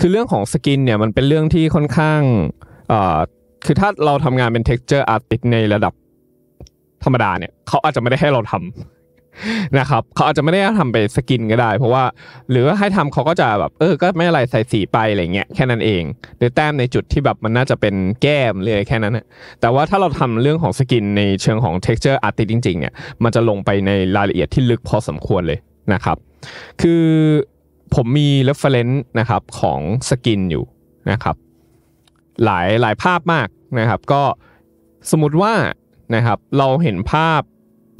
คือเรื่องของสกินเนี่ยมันเป็นเรื่องที่ค่อนข้างคือถ้าเราทำงานเป็นเทกเจอร์อาร์ติสในระดับธรรมดาเนี่ยเขาอาจจะไม่ได้ให้เราทำนะครับเขาอาจจะไม่ได้ทำไปสกินก็ได้ เพราะว่า หรือว่าให้ทำเขาก็จะแบบเออก็ไม่อะไรใส่สีไปอะไรเงี้ยแค่นั้นเองหรือแต้มในจุดที่แบบมันน่าจะเป็นแก้มเลยแค่นั้นนะแต่ว่าถ้าเราทำเรื่องของสกินในเชิงของเทกเจอร์อาร์ติสจริงๆเนี่ยมันจะลงไปในรายละเอียดที่ลึกพอสมควรเลยนะครับ คือผมมีเรฟเฟรน c ์นะครับของสกินอยู่นะครับหลายหลายภาพมากนะครับ ก็สมมติว่านะครับเราเห็นภาพ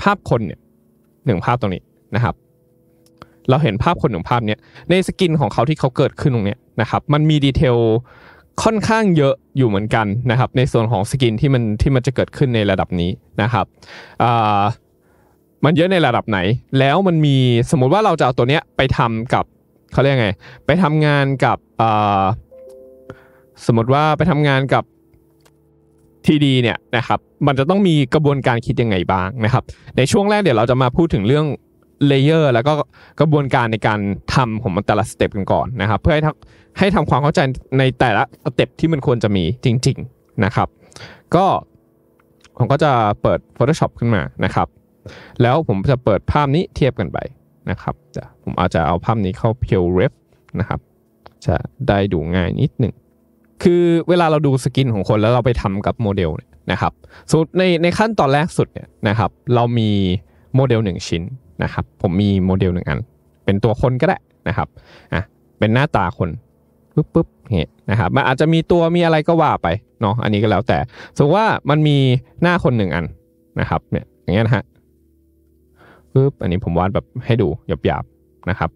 ภาพคนเนี่ยหนึ่งภาพตรงนี้นะครับเราเห็นภาพคนหนึ่งภาพเนี้ยในสกินของเขาที่เขาเกิดขึ้นตรงเนี้ยนะครับมันมีดีเทลค่อนข้างเยอะอยู่เหมือนกันนะครับในส่วนของสกินที่มันที่มันจะเกิดขึ้นในระดับนี้นะครับมันเยอะในระดับไหน แล้วมันมีสมมุติว่าเราจะเอาตัวเนี้ยไปทำกับเขาเรียกไง ไปทำงานกับสมมติว่าไปทำงานกับทีดีเนี่ยนะครับมันจะต้องมีกระบวนการคิดยังไงบ้างนะครับ ในช่วงแรกเดี๋ยวเราจะมาพูดถึงเรื่องเลเยอร์แล้วก็กระบวนการในการทำของมันแต่ละสเต็ปกันก่อนนะครับเพื่อให้ทให้ทำความเข้าใจในแต่ละสเต็ปที่มันควรจะมีจริง ๆนะครับ ก็ผมก็จะเปิด Photoshop ขึ้นมานะครับ แล้วผมจะเปิดภาพนี้เทียบกันไปนะครับจะผมอาจจะเอาภาพนี้เข้าเพียวเรฟนะครับจะได้ดูง่ายนิดหนึ่งคือเวลาเราดูสกิน ของคนแล้วเราไปทำกับโมเดลนะครับสุดในในขั้นตอนแรกสุดเนี่ยนะครับ เรามีโมเดลหนึ่งชิ้นนะครับ ผมมีโมเดลหนึ่งอัน เป็นตัวคนก็ได้นะครับอ่ะเป็นหน้าตาคนปุ๊บปุ๊บเนี่ยนะครับมันอาจจะมีตัวมีอะไรก็ว่าไปเนาะอันนี้ก็แล้วแต่สมมติว่ามันมีหน้าคนหนึ่งอันนะครับเนี่ยอย่างเงี้ยนะฮะปึ๊บอันนี้ผมวาดแบบให้ดูหยาบๆนะครับ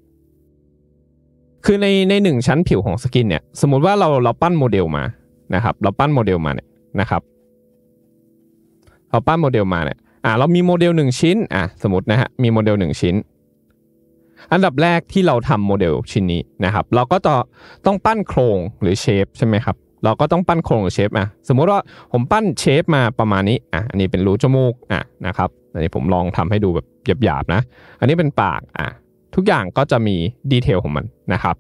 คือในในหนึ่งชั้นผิวของสกินเนี่ย สมมติว่าเราเราปั้นโมเดลมา นะครับ เราปั้นโมเดลมาเนี่ยนะครับ เราปั้นโมเดลมาเนี่ย อ่าเรามีโมเดลหนึ่งชิ้น อ่ะ สมมตินะฮะ มีโมเดลหนึ่งชิ้น อันดับแรกที่เราทำโมเดลชิ้นนี้นะครับ เราก็องต้องปั้นโครงหรือเชฟใช่ไหมครับ เราก็ต้องปั้นโครงหรือเชฟอ่ะสมมติว่าผมปั้นเชฟมาประมาณนี้ อ่ะ อันนี้เป็นรูจมูก อ่ะ นะครับอันนี้ผมลองทำให้ดูแบบหยาบๆนะ อันนี้เป็นปาก อ่ะทุกอย่างก็จะมีดีเทลของมันนะครับ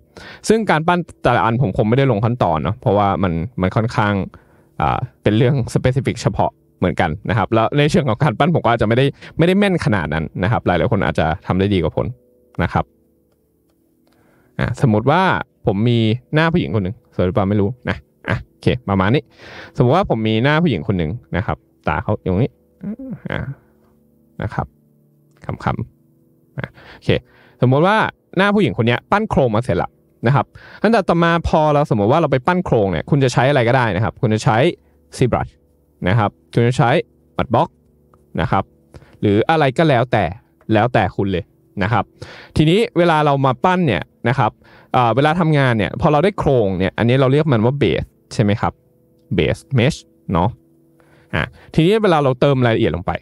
ซึ่งการปั้นแต่ละอันผมคงไม่ได้ลงขั้นตอนเนาะ เพราะว่ามันมันค่อนข้างอ่าเป็นเรื่องสเปซิฟิกเฉพาะเหมือนกันนะครับ แล้วในเชิงของการปั้นผมก็อาจจะไม่ได้ไม่ได้แม่นขนาดนั้นนะครับ หลายหลายคนอาจจะทำได้ดีกว่าผมนะครับ อ่าสมมติว่าผมมีหน้าผู้หญิงคนหนึ่ง สวยหรือเปล่าไม่รู้นะอ่ะโอเคประมาณนี้สมมติว่าผมมีหน้าผู้หญิงคนหนึ่งนะครับ ตาเขาอย่างนี้อ่านะครับคำๆโอเคสมมติว่าหน้าผู้หญิงคนนี้ปั้นโครงมาเสร็จละนะครับอั้นตอต่อมาพอเราสมมติว่าเราไปปั้นโครงเนี่ยคุณจะใช้อะไรก็ได้นะครับ คุณจะใช้ซีบรัชนะครับคุณจะใช้บัดบล็อกนะครับ หรืออะไรก็แล้วแต่แล้วแต่คุณเลยนะครับ ทีนี้เวลาเรามาปั้นเนี่ยนะครับเวลาทำงานเนี่ยพอเราได้โครงเนี่ยอันนี้เราเรียกมันว่าเบสใช่ไหมครับเบสเมชเนาะอ่ะทีนี้เวลาเราเติมรายละเอียดลงไป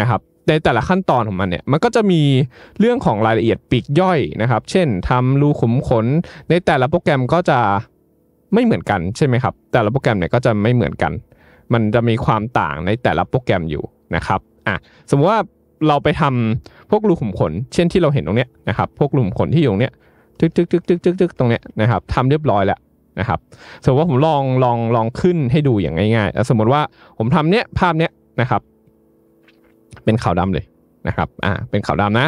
นะครับในแต่ละขั้นตอนของมันเนี่ยมันก็จะมีเรื่องของรายละเอียดปีกย่อยนะครับ เช่น ทำรูขุมขนในแต่ละโปรแกรมก็จะไม่เหมือนกันใช่ไหมครับ แต่ละโปรแกรมเนี่ยก็จะไม่เหมือนกัน มันจะมีความต่างในแต่ละโปรแกรมอยู่นะครับอ่ะสมมติว่าเราไปทำพวกรูขุมขนเช่นที่เราเห็นตรงเนี้ยนะครับ พวกรูขุมขนที่อยู่ตรงเนี้ยตึกตึกตึกตึกตึกตึกตรงเนี้ยนะครับทำเรียบร้อยแล้วนะครับ สมมติว่าผมลองลองลองขึ้นให้ดูอย่างง่ายๆสมมติว่าผมทำเนี้ยภาพเนี้ยนะครับเป็นขาวดาเลยนะครับ อ่า เป็นขาวดานะ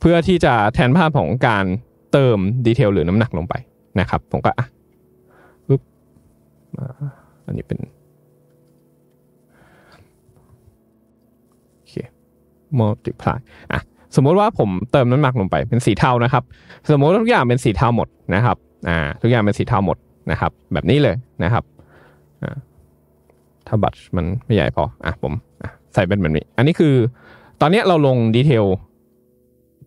เพื่อที่จะแทนภาพของการเติมดีเทลหรือน้ำหนักลงไปนะครับ ผมก็อ่ะปึ๊บอันนี้เป็นโอเค m u l t i อ่ะ สมมติว่าผมเติมน้ำหนักลงไปเป็นสีเทานะครับ สมมติทุกอย่างเป็นสีเทาหมดนะครับ อ่าทุกอย่างเป็นสีเทาหมดนะครับ แบบนี้เลยนะครับ อ่า ถ้าบัตรมันไม่ใหญ่พอ อ่ะ ผมใส่เป็นแบบนี้ อันนี้คือตอนนี้เราลงดีเทล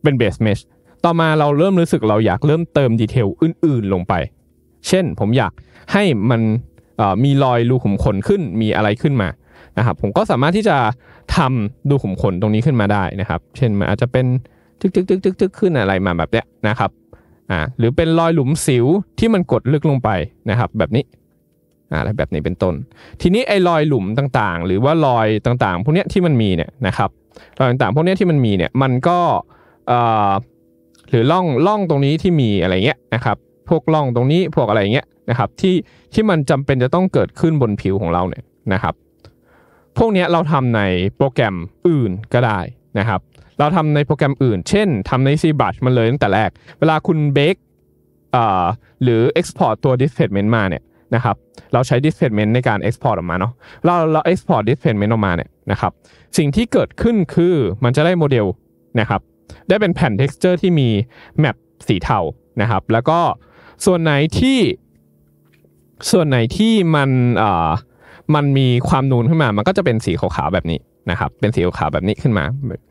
เป็นเบสเมช ต่อมาเราเริ่มรู้สึกเราอยากเริ่มเติมดีเทลอื่นๆลงไป เช่นผมอยากให้มันมีรอยรูขุมขนขึ้น มีอะไรขึ้นมานะครับ ผมก็สามารถที่จะทำรูขุมขนตรงนี้ขึ้นมาได้นะครับ เช่นมันอาจจะเป็นตึกๆ ๆๆึกึกขึ้นอะไรมาแบบเนี้ยนะครับอ่าหรือเป็นรอยหลุมสิวที่มันกดลึกลงไปนะครับ แบบนี้อะไรแบบนี้เป็นต้น ทีนี้ไอ้รอยหลุมต่างๆ หรือว่ารอยต่างๆ พวกนี้ที่มันมีเนี่ยนะครับรอยต่างๆ พวกนี้ที่มันมีเนี่ย มันก็หรือล่องล่องตรงนี้ที่มีอะไรเงี้ยนะครับ พวกล่องตรงนี้พวกอะไรเงี้ยนะครับที่ที่มันจำเป็นจะต้องเกิดขึ้นบนผิวของเราเนี่ยนะครับ พวกนี้เราทำในโปรแกรมอื่นก็ได้นะครับ เราทำในโปรแกรมอื่น เช่น ทำใน C brush มันเลยตั้งแต่แรก เวลาคุณเบกหรือ export ตัว displacement มาเนี่ยนะครับเราใช้ displacement ในการ export ออกมาเนาะเราเรา export displacement ออกมาเนี่ยนะครับ สิ่งที่เกิดขึ้นคือมันจะได้โมเดลนะครับ ได้เป็นแผ่น texture ที่มี map สีเทานะครับแล้วก็ส่วนไหนที่ ส่วนไหนที่มันเอ่อมันมีความนูนขึ้นมา มันก็จะเป็นสีขาวๆแบบนี้นะครับ เป็นสีขาวๆแบบนี้ขึ้นมา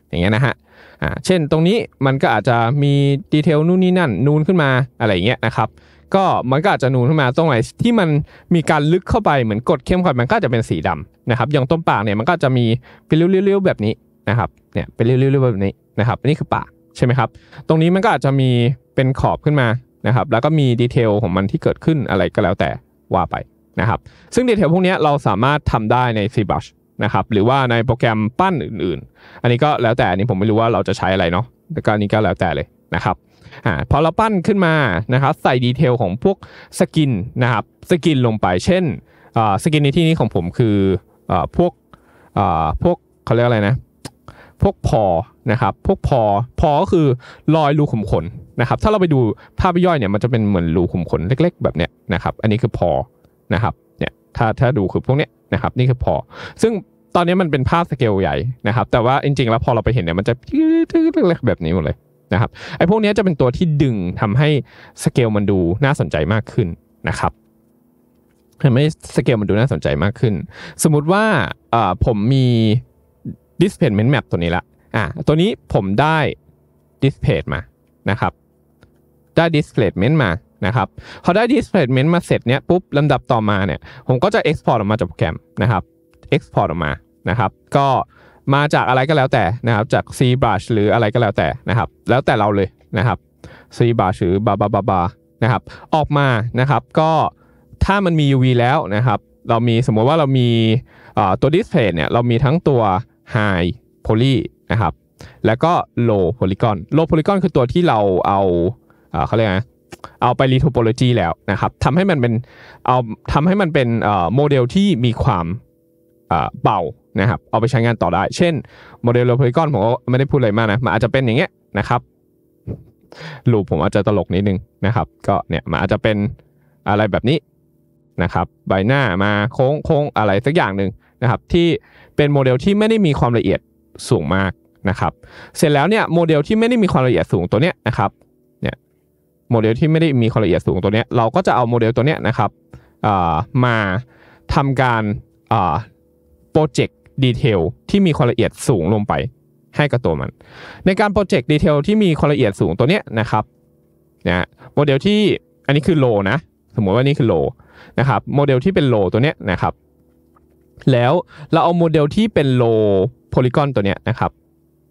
อย่างเงี้ยนะฮะอ่าเช่นตรงนี้มันก็อาจจะมีดีเทลนู่นนี่นั่นนูนขึ้นมาอะไรอย่างเงี้ยนะครับก็มันก็อาจจะนูนขึ้นมาตรงไหนที่มันมีการลึกเข้าไปเหมือนกดเข้มข้นมันก็จะเป็นสีดำนะครับอย่างต้นปากเนี่ยมันก็จะมีเป็นเรี้ยวๆแบบนี้นะครับเนี่ยเป็นเรี้ยวๆแบบนี้นะครับนี่คือปากใช่ไหมครับ ตรงนี้มันก็อาจจะมีเป็นขอบขึ้นมานะครับแล้วก็มีดีเทลของมันที่เกิดขึ้นอะไรก็แล้วแต่ว่าไปนะครับซึ่งดีเทลพวกนี้เราสามารถทำได้ในซ brush นะครับหรือว่าในโปรแกรมปั้นอื่น ๆ อันนี้ก็แล้วแต่อันนี้ผมไม่รู้ว่าเราจะใช้อะไรเนาะแต่ก็นนี้ก็แล้วแต่เลยนะครับอ่าพอเราปั้นขึ้นมานะครับใส่ดีเทลของพวกสกินนะครับสกินลงไปเช่นอ่าสกินในที่นี้ของผมคืออ่าพวกอ่าพวกเขาเรียกอะไรนะ พวกพอนะครับพวกพอพอก็คือรอยรูขุมขนนะครับถ้าเราไปดูภาพย่อยเนี่ยมันจะเป็นเหมือนรูขุมขนเล็กๆแบบเนี้ยนะครับอันนี้คือพอนะครับเนี่ยถ้าถ้าดูคือพวกเนี้ยนะครับนี่คือพอ ซึ่งตอนนี้มันเป็นภาพสเกลใหญ่นะครับแต่ว่าจริงๆแล้วพอเราไปเห็นเนี่ยมันจะเล็กๆแบบนี้หมดเลยนะครับไอ้พวกนี้จะเป็นตัวที่ดึงทำให้สเกลมันดูน่าสนใจมากขึ้นนะครับทำให้สเกลมันดูน่าสนใจมากขึ้น สมมุติว่าผมมี displacement map ตัวนี้ละอ่ะตัวนี้ผมได้ displace มานะครับ ได้ displacement มานะครับ พอได้ displacement มาเสร็จเนี้ยปุ๊บลำดับต่อมาเนี่ยผมก็จะ export ออกมาจากโปรแกรมนะครับ export ออกมานะครับ ก็มาจากอะไรก็แล้วแต่นะครับจาก C brush หรืออะไรก็แล้วแต่นะครับแล้วแต่เราเลยนะครับ C brush หรือ บา บา บา บานะครับออกมานะครับก็ถ้ามันมี UV แล้วนะครับ เรามีสมมติว่าเรามีตัวิสเพลย์เนี่ยเรามีทั้งตัว high poly นะครับแล้วก็ low polygon low polygon คือตัวที่เราเอาเขาเรียกไงเอาไปรีโูโพโลจีแล้วนะครับทำให้มันเป็นเอาทำให้มันเป็นโมเดลที่มีความเบานะครับเอาไปใช้งานต่อได้ เช่นโมเดลโลพลิกอนผมก็ไม่ได้พูดอะไรมากนะมันอาจจะเป็นอย่างเงี้ยนะครับรูปผมอาจจะตลกนิดนึงนะครับก็เนี่ยมันอาจจะเป็นอะไรแบบนี้นะครับใบหน้ามาโค้งโค้งอะไรสักอย่างหนึ่งนะครับที่เป็นโมเดลที่ไม่ได้มีความละเอียดสูงมากนะครับ เสร็จแล้วเนี่ย โมเดลที่ไม่ได้มีความละเอียดสูงตัวเนี้ยนะครับเนี่ยโมเดลที่ไม่ได้มีความละเอียดสูงตัวเนี้ยเราก็จะเอาโมเดลตัวเนี้ยนะครับมาทำการโปรเจกตดีเทลที่มีความละเอียดสูงลงไปให้กับตัวมันในการโปรเจกต์ดีเทลที่มีความละเอียดสูงตัวเนี้ยนะครับนะโมเดลที่อันนี้คือโลนะสมมติว่านี่คือโลนะครับโมเดลที่เป็นโลตัวเนี้ยนะครับแล้วเราเอาโมเดลที่เป็นโลโพลีกอนตัวเนี้ยนะครับ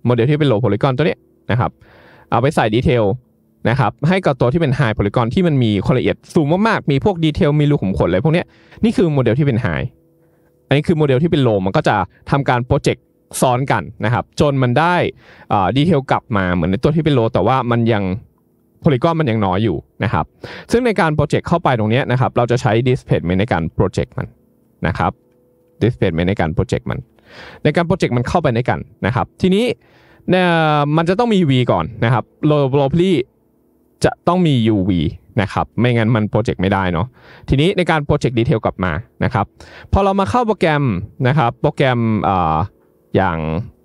โมเดลที่เป็นโลโพลีกอนตัวเนี้ยนะครับเอาไปใส่ดีเทลนะครับให้กับตัวที่เป็นไฮโพลีกอนที่มันมีความละเอียดสูงมากๆมีพวกดีเทลมีรูขุมขนอะไรพวกเนี้ยนี่คือโมเดลที่เป็นไฮอันนี้คือโมเดลที่เป็นโล มันก็จะทำการโปรเจกต์ซ้อนกันนะครับจนมันได้ดีเทลกลับมาเหมือนในตัวที่เป็นโลแต่ว่ามันยังโพลีกอนมันยังน้อยอยู่นะครับซึ่งในการโปรเจกต์เข้าไปตรงนี้นะครับ เราจะใช้ d i s เพดเมน e ในการโปรเจกต์มันนะครับ d i s เพดเมน e ในการโปรเจกต์มันในการโปรเจกต์มันเข้าไปในกันนะครับ ทีนี้มันจะต้องมี v ก่อนนะครับโลโลพลีจะต้องมี UV นะครับ ไม่งั้นมันโปรเจกต์ไม่ได้เนาะ ทีนี้ในการโปรเจกต์ดีเทลกลับมา นะครับ พอเรามาเข้าโปรแกรมนะครับ โปรแกรมออย่าง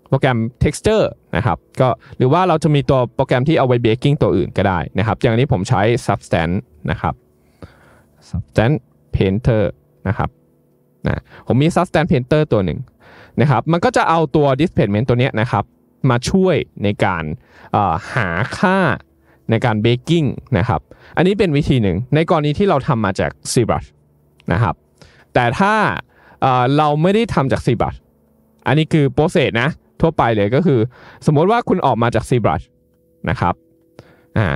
โปรแกรม texture นะครับ ก็ หรือว่าเราจะมีตัวโปรแกรมที่เอาไว้เบกกิ้งตัวอื่นก็ได้นะครับ อย่างนี้ผมใช้ substance นะครับ substance painter นะครับ นะ ผมมี substance painter ตัวหนึ่งนะครับ มันก็จะเอาตัว displacement ตัวนี้นะครับ มาช่วยในการาหาค่าในการเบกกิ้งนะครับ อันนี้เป็นวิธีหนึ่ง ในกรณีที่เราทำมาจากซีบัสนะครับ แต่ถ้าเราไม่ได้ทำจากซีบัสอันนี้คือโปรเซสนะ ทั่วไปเลยก็คือสมมติว่าคุณออกมาจากซีบัสนะครับอ่า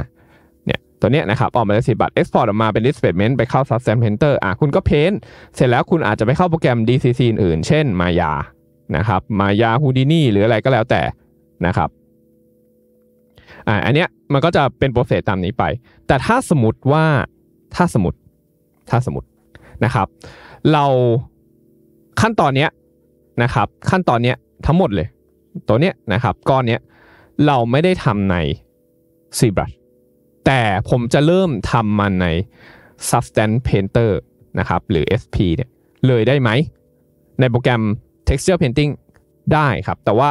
เนี่ยตัวเนี้ยนะครับออกมาจากซีบัเอ็กซ์พออกมาเป็นดิสเพล a t e m e n ไปเข้าซับแซมเพนเตอร์อ่าคุณก็เพ้นเสร็จแล้วคุณอาจจะไปเข้าโปรแกรม DCC อื่นเช่นมายานะครับมายาฮูดินี่หรืออะไรก็แล้วแต่นะครับอ่าอันเนี้ยมันก็จะเป็นโปรเซสตามนี้ไป แต่ถ้าสมมติว่าถ้าสมมติถ้าสมมตินะครับ เราขั้นตอนเนี้ยนะครับ ขั้นตอนเนี้ยทั้งหมดเลยตัวเนี้ยนะครับก้อนเนี้ยเราไม่ได้ทำใน c b r u s h แต่ผมจะเริ่มทำมันใน Substance Painter นะครับ หรือ SP เนี่ยเลยได้ไหมในโปรแกรม Texture Painting ได้ครับ แต่ว่า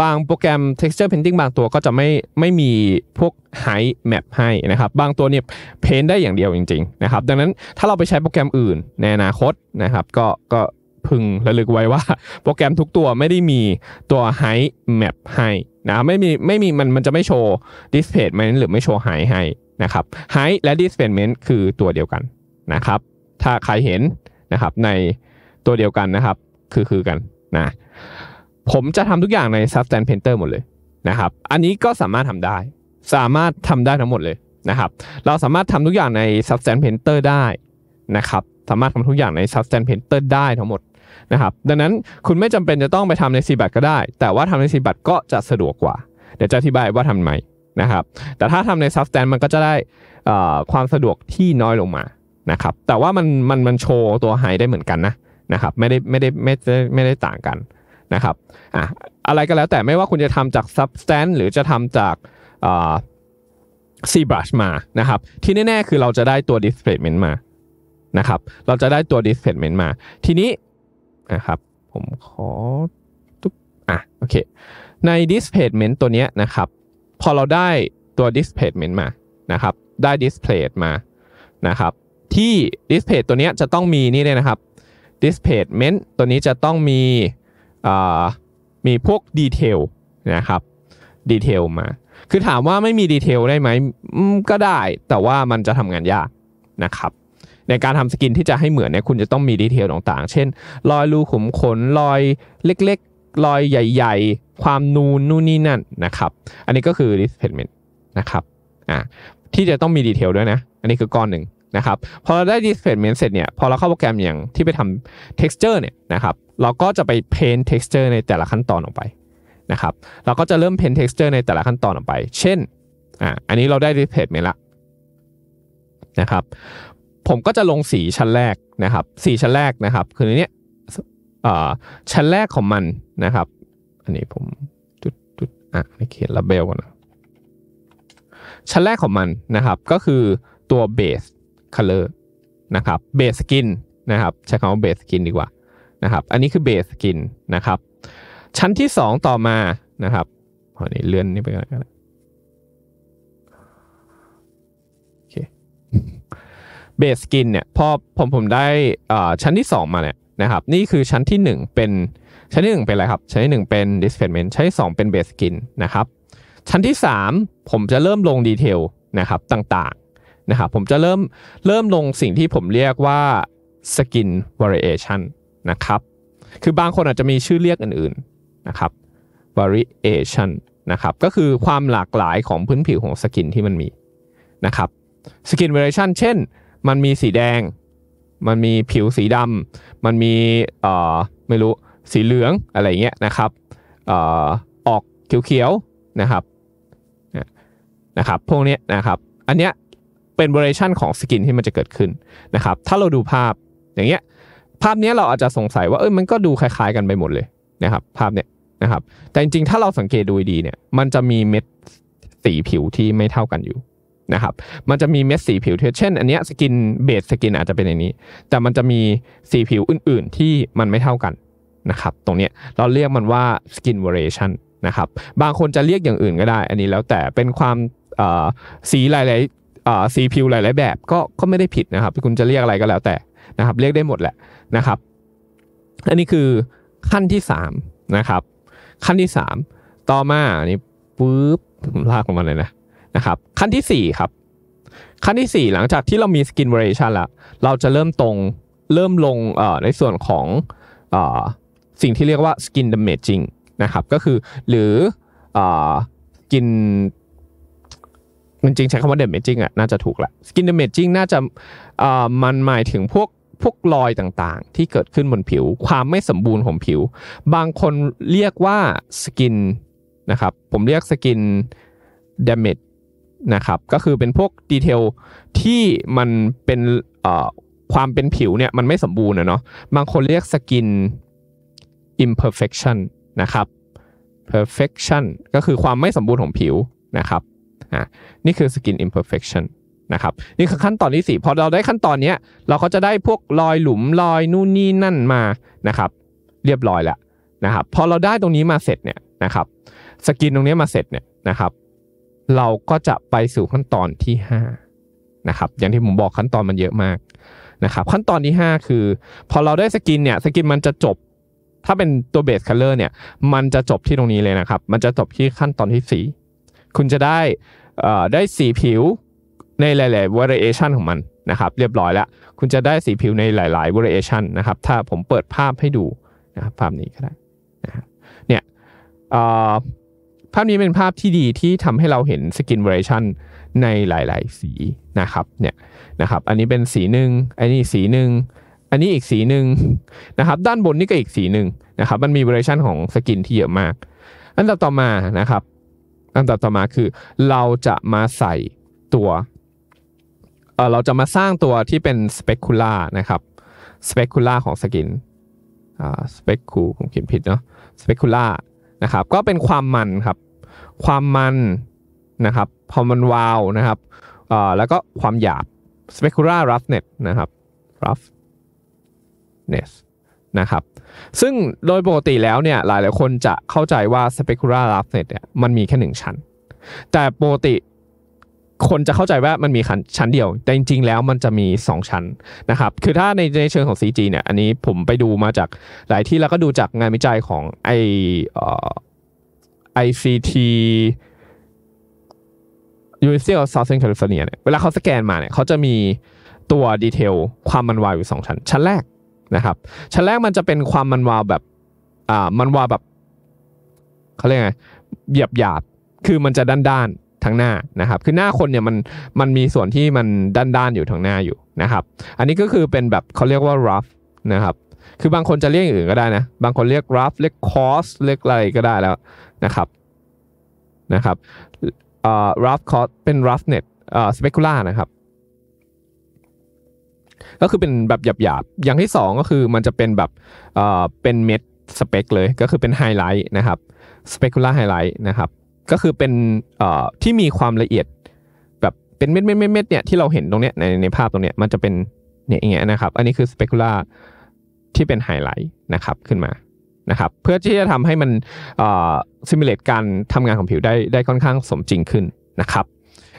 บางโปรแกรม texture painting บางตัวก็จะไม่ไม่มีพวก height map ให้นะครับ บางตัวเนี่ยเพ้นได้อย่างเดียวจริงๆนะครับ ดังนั้นถ้าเราไปใช้โปรแกรมอื่น ในอนาคตนะครับ ก็ก็พึงระลึกไว้ว่า โปรแกรมทุกตัวไม่ได้มีตัว height map ให้นะไม่มีไม่มีมันมันจะไม่โชว์ displacement หรือไม่โชว์ height ให้นะครับ height และ displacement คือตัวเดียวกันนะครับ ถ้าใครเห็นนะครับในตัวเดียวกันนะครับคือคือกันนะผมจะทำทุกอย่างใน Substance Painter หมดเลยนะครับ อันนี้ก็สามารถทำได้ สามารถทำได้ทั้งหมดเลยนะครับ เราสามารถทำทุกอย่างใน Substance Painter ได้นะครับ สามารถทำทุกอย่างใน Substance Painter ได้ทั้งหมดนะครับ ดังนั้นคุณไม่จำเป็นจะต้องไปทำใน c บัตก็ได้ แต่ว่าทำใน c บัตก็จะสะดวกกว่า เดี๋ยวจะอธิบายว่าทำไมนะครับ แต่ถ้าทำใน Substance มันก็จะได้ความสะดวกที่น้อยลงมา นะครับ แต่ว่ามันมันมันโชว์ตัวไฮได้เหมือนกันนะ นะครับ ไม่ได้ไม่ได้ไม่ได้ไม่ได้ต่างกันนะครับ อ่ะอะไรก็แล้วแต่ไม่ว่าคุณจะทำจาก substance หรือจะทำจากซีบรัชมา นะครับ ที่แน่ๆ คือเราจะได้ตัว displacement มา นะครับ เราจะได้ตัว displacement มา ทีนี้ นะครับ ผมขอ ตุ๊บอ่ะโอเค ใน displacement ตัวเนี้ยนะครับ พอเราได้ตัว displacement มา นะครับ ได้ display มา นะครับ ที่ display ตัวเนี้ยจะต้องมีนี่เลยนะครับ displacement ตัวนี้จะต้องมีมีพวกดีเทลนะครับดีเทลมาคือถามว่าไม่มีดีเทลได้ไหมก็ได้แต่ว่ามันจะทำงานยากนะครับในการทำสกินที่จะให้เหมือนเนี่ยคุณจะต้องมีดีเทลต่างๆ เช่น รอยรูขุมขนรอยเล็กๆ รอยใหญ่ๆ ความนูน นู่นนี่นั่นนะครับ อันนี้ก็คือด i s p l a c e m e n t นะครับอ่าที่จะต้องมีดีเทลด้วยนะ อันนี้คือก้อนหนึ่งนะครับพอเราได้ displacement เสร็จเนี่ยพอเราเข้าโปรแกรมอย่างที่ไปทำ texture เนี่ยนะครับเราก็จะไป paint texture ในแต่ละขั้นตอนออกไปนะครับเราก็จะเริ่ม paint texture ในแต่ละขั้นตอนออกไป เช่นอ่าอันนี้เราได้ displacement ละนะครับผมก็จะลงสีชั้นแรกนะครับสีชั้นแรกนะครับคือเนี้ยชั้นแรกของมันนะครับอันนี้ผมจุดจุดอ่ะนเขียนลาเบลก่อนนะชั้นแรกของมันนะครับก็คือตัวเบส color นะครับ base skin นะครับใช้คำว่า base skin ดีกว่านะครับอันนี้คือ base skin นะครับชั้นที่ 2 ต่อมานะครับขอนี้เลื่อนนี่ไปก่นนะโอเคเบสกินเนี่ยพอผมผมได้ชั้นที่ 2 มาเนี่ยนะครับนี่คือชั้นที่ 1 เป็น ชั้นที่1เป็นอะไรครับชั้นที่1เป็น displacement ชั้นที่2เป็นเบสกินนะครับชั้นที่ 3 ผมจะเริ่มลงดีเทลนะครับต่างนะครับผมจะเริ่มเริ่มลงสิ่งที่ผมเรียกว่าสกินวอร์เรชันนะครับคือบางคนอาจจะมีชื่อเรียกอื่นๆนะครับวอร์เรชันนะครับก็คือความหลากหลายของพื้นผิวของสกินที่มันมีนะครับสกินวอร์เรชันเช่นมันมีสีแดง มันมีผิวสีดำมันมีเอ่อไม่รู้สีเหลืองอะไรเงี้ยนะครับเอ่อออกเขียวๆนะครับนะครับพวกนี้นะครับอันเนี้ยเป็นเวอร์ชันของสกินที่มันจะเกิดขึ้นนะครับ ถ้าเราดูภาพอย่างเงี้ยภาพนี้เราอาจจะสงสัยว่าเอ้ยมันก็ดูคล้ายๆกันไปหมดเลยนะครับภาพเนี้ยนะครับ แต่จริงๆถ้าเราสังเกตดูดีเนี่ย มันจะมีเม็ดสีผิวที่ไม่เท่ากันอยู่นะครับ มันจะมีเม็ดสีผิวเช่น อันเนี้ยสกินเบสสกินอาจจะเป็นอย่างนี้ แต่มันจะมีสีผิวอื่นๆที่มันไม่เท่ากันนะครับ ตรงเนี้ยเราเรียกมันว่าสกินวอร์เรชันนะครับ บางคนจะเรียกอย่างอื่นก็ได้ อันนี้แล้วแต่เป็นความสีหลายๆอ CPU หลายๆแบบก็ก็ไม่ได้ผิดนะครับ คุณจะเรียกอะไรก็แล้วแต่นะครับ เรียกได้หมดแหละนะครับอันนี้คือขั้นที่3นะครับขั้นที่ 3 ต่อมาอันนี้ปุ๊บผมลากลงมาเลยนะนะครับ ขั้นที่4ครับขั้นที่ 4 หลังจากที่เรามีสกินเวอร์ชันและเราจะเริ่มตรง เริ่มลงในส่วนของอสิ่งที่เรียกว่าสกิน d a เมจจิงนะครับ ก็คือหรืออากินจริงใช้คำว่าเด m เมจิ่งอ่ะน่าจะถูกละสกินเดเมจิ่งน่าจะมันหมายถึงพวกพวกรอยต่างๆ ที่เกิดขึ้นบนผิว ความไม่สมบูรณ์ของผิว บางคนเรียกว่าสกินนะครับผมเรียกสกินเดเมจนะครับ ก็คือเป็นพวกดีเทลที่มันเป็นความเป็นผิวเนี่ยมันไม่สมบูรณ์นะเนาะบางคนเรียกสกิน imperfection นะครับ perfection ก็คือความไม่สมบูรณ์ของผิวนะครับอ่ะนี่คือสกินอิ m เ e อร์เฟคชันะครับนี่คือขั้นตอนที่ 4 พอเราได้ขั้นตอนนี้เราก็จะได้พวกรอยหลุมรอยนู่นนี่นั่นมานะครับเรียบร้อยแล้วนะครับพอเราได้ตรงนี้มาเสร็จเนี่ยนะครับสกินตรงนี้มาเสร็จเนี่ยนะครับเราก็จะไปสู่ขั้นตอนที่5นะครับอย่างที่ผมบอกขั้นตอนมันเยอะมากนะครับขั้นตอนที่ 5 คือ พอเราได้สกินเนี่ยสกินมันจะจบ ถ้าเป็นตัวเบสคัลเลอร์เนี่ยมันจะจบที่ตรงนี้เลยนะครับมันจะจบที่ขั้นตอนที่4คุณจะได้ได้สีผิวในหลายๆ variation ของมันนะครับเรียบร้อยแล้ว คุณจะได้สีผิวในหลายๆ variation นะครับถ้าผมเปิดภาพให้ดูนะครับภาพนี้ก็ได้นะเนี่ยภาพนี้เป็นภาพที่ดีที่ทำให้เราเห็นสกิน variation ในหลาย ๆ สีนะครับเนี่ยนะครับ อันนี้เป็นสีหนึ่งอันนี้สีหนึ่งอันนี้อีกสีหนึ่งนะครับ ด้านบนนี่ก็อีกสีหนึ่งนะครับ มันมี variation ของสกินที่เยอะมากอันดับต่อมานะครับันดับต่อมาคือเราจะมาใส่ตัว เออเราจะมาสร้างตัวที่เป็นสเปกุล่านะครับ สเปกุล่าของสกินอ่าสเปกูผมเขียนผิดเนาะ สเปกุล่า นะครับ ก็เป็นความมันครับ ความมันนะครับพอมันวาวนะครับ เอ่แล้วก็ความหยาบ สเปกุล่ารัฟเน็ตนะครับ รัฟเนสนะครับซึ่งโดยปกติแล้วเนี่ยหลายหลายคนจะเข้าใจว่า Specula r a f t เนี่ยมันมีแค่หนึ่งชั้น แต่ปกติคนจะเข้าใจว่ามันมีชั้นเดียวแต่จริงๆแล้วมันจะมี 2 ชั้นนะครับคือถ้าในในเชิงของ CG เนี่ยอันนี้ผมไปดูมาจากหลายที่แล้วก็ดูจากงานวิจัยของไอไอซีทียูนิเซียลซาวเซนแคลิฟอร์เนียเนี่ยเวลาเขาสแกนมาเนี่ยเขาจะมีตัวดีเทลความมันวายอยู่2ชั้น ชั้นแรกนะครับชั้นแรกมันจะเป็นความมันวาวแบบ อ่า มันวาวแบบเขาเรียกไงเหยียบหยาบ คือมันจะด้านด้านทงหน้านะครับ คือหน้าคนเนี่ยมัน มันมีส่วนที่มันด้านด้านอยู่ทางหน้าอยู่นะครับ อันนี้ก็คือเป็นแบบเขาเรียกว่า rough นะครับ คือบางคนจะเรียกอื่นก็ได้นะ บางคนเรียก rough เรียก coarse เรียกอะไรก็ได้แล้วนะครับ นะครับอ่ rough coarse เป็น roughness เอ่อ specular นะครับก็คือเป็นแบบหยาบๆ อย่างที่2ก็คือมันจะเป็นแบบเอ่อเป็นเม็ดสเปกเลยก็คือเป็นไฮไลท์นะครับสเปกุล่าไฮไลท์นะครับก็คือเป็นเอ่อที่มีความละเอียด แบบเป็นเม็ดเม็ดเม็ดเนี่ยที่เราเห็นตรงเนี้ยในในภาพตรงเนี้ยมันจะเป็นเนี่ยอย่างเงี้ยนะครับ อันนี้คือสเปกุล่าที่เป็นไฮไลท์นะครับขึ้นมานะครับเพื่อที่จะทำให้มันซิมูเลตการทำงานของผิวได้ได้ค่อนข้างสมจริงขึ้นนะครับ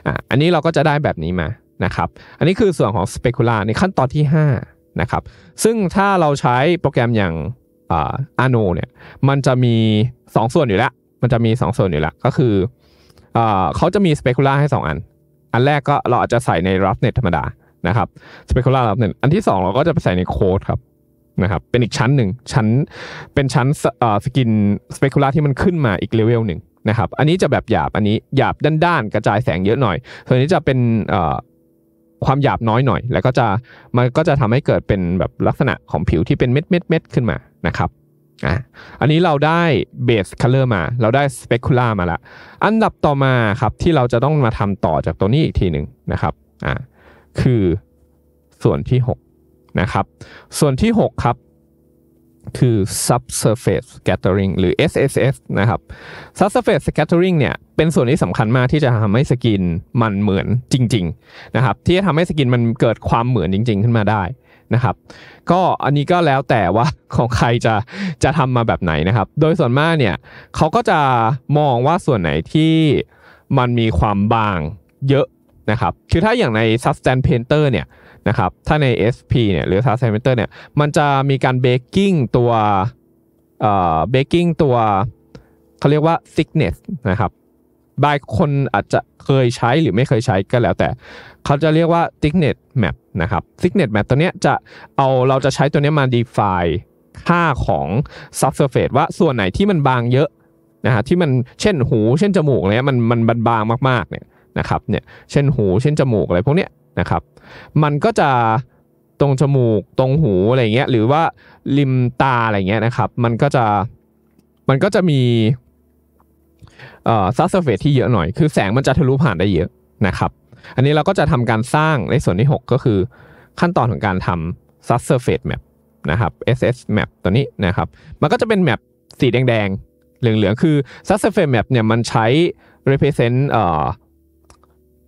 อ่อันนี้เราก็จะได้แบบนี้มานะครับ อันนี้คือส่วนของ specular ในขั้นตอนที่5นะครับ ซึ่งถ้าเราใช้โปรแกรมอย่างอาโนเนี่ย มันจะมี 2 ส่วนอยู่แล้ว มันจะมี 2 ส่วนอยู่แล้ว ก็คืออเขาจะมี specular ให้ 2 อัน อันแรกก็เราอาจจะใส่ใน roughnet ธรรมดานะครับ specular roughnet อันที่ 2 เราก็จะไปใส่ในโค้ดครับนะครับ เป็นอีกชั้นหนึ่งชั้นเป็นชั้นสกินสเปกุล่าที่มันขึ้นมาอีกเลเวลหนึ่งนะครับ อันนี้จะแบบหยาบ อันนี้หยาบด้านๆ กระจายแสงเยอะหน่อย ส่วนนี้จะเป็นความหยาบน้อยหน่อย แล้วก็จะมันก็จะทำให้เกิดเป็นแบบลักษณะของผิวที่เป็นเม็ดเม็ดเม็ดขึ้นมานะครับอ่ะอันนี้เราได้เบสคัลเลอร์มา เราได้สเปกุล่ามาละ อันดับต่อมาครับที่เราจะต้องมาทำต่อจากตัวนี้อีกทีหนึ่งนะครับอ่ะคือส่วนที่ 6 นะครับ ส่วนที่ 6 ครับคือ subsurface scattering หรือ SSS นะครับ subsurface scattering เนี่ย เป็นส่วนที่สำคัญมากที่จะทำให้สกินมันเหมือนจริงๆนะครับที่จะทำให้สกินมันเกิดความเหมือนจริง ๆ ขึ้นมาได้นะครับก็อันนี้ก็แล้วแต่ว่าของใครจะจะทำมาแบบไหนนะครับ โดยส่วนมากเนี่ยเขาก็จะมองว่าส่วนไหนที่มันมีความบางเยอะนะครับคือถ้าอย่างใน substance painter เนี่ยนะครับ ถ้าใน SP เนี่ยหรือ task p a n a m e t e r เนี่ย มันจะมีการเบกกิ้งตัวเอ่อเบกกิ้งตัว เขาเรียกว่า thickness นะครับ บายคนอาจจะเคยใช้หรือไม่เคยใช้ก็แล้วแต่ เขาจะเรียกว่า thickness map นะครับ thickness map ตัวเนี้ยจะเอาเราจะใช้ตัวเนี้ยมา define ค่าของ subsurface ว่าส่วนไหนที่มันบางเยอะนะฮะ ที่มัน เช่นหู เช่นจมูกอะไรมันมันบางมากๆ เนี่ยนะครับ เนี่ย เช่นหู เช่นจมูกอะไรพวกเนี้ยนะครับมันก็จะตรงจมูกตรงหูอะไรเงี้ยหรือว่าริมตาอะไรเงี้ยนะครับมันก็จะมันก็จะมีเอ่อซัสเซอเฟที่เยอะหน่อย คือแสงมันจะทะลุผ่านได้เยอะนะครับ อันนี้เราก็จะทำการสร้างในส่วนที่ 6 ก็คือขั้นตอนของการทำซัสเซเฟตแมปนะครับ SS map ตัวนี้นะครับมันก็จะเป็นแมปสีแดงๆเหลืองๆ คือ s u r f a c e map เนี่ยมันใช้ represent เอ่อ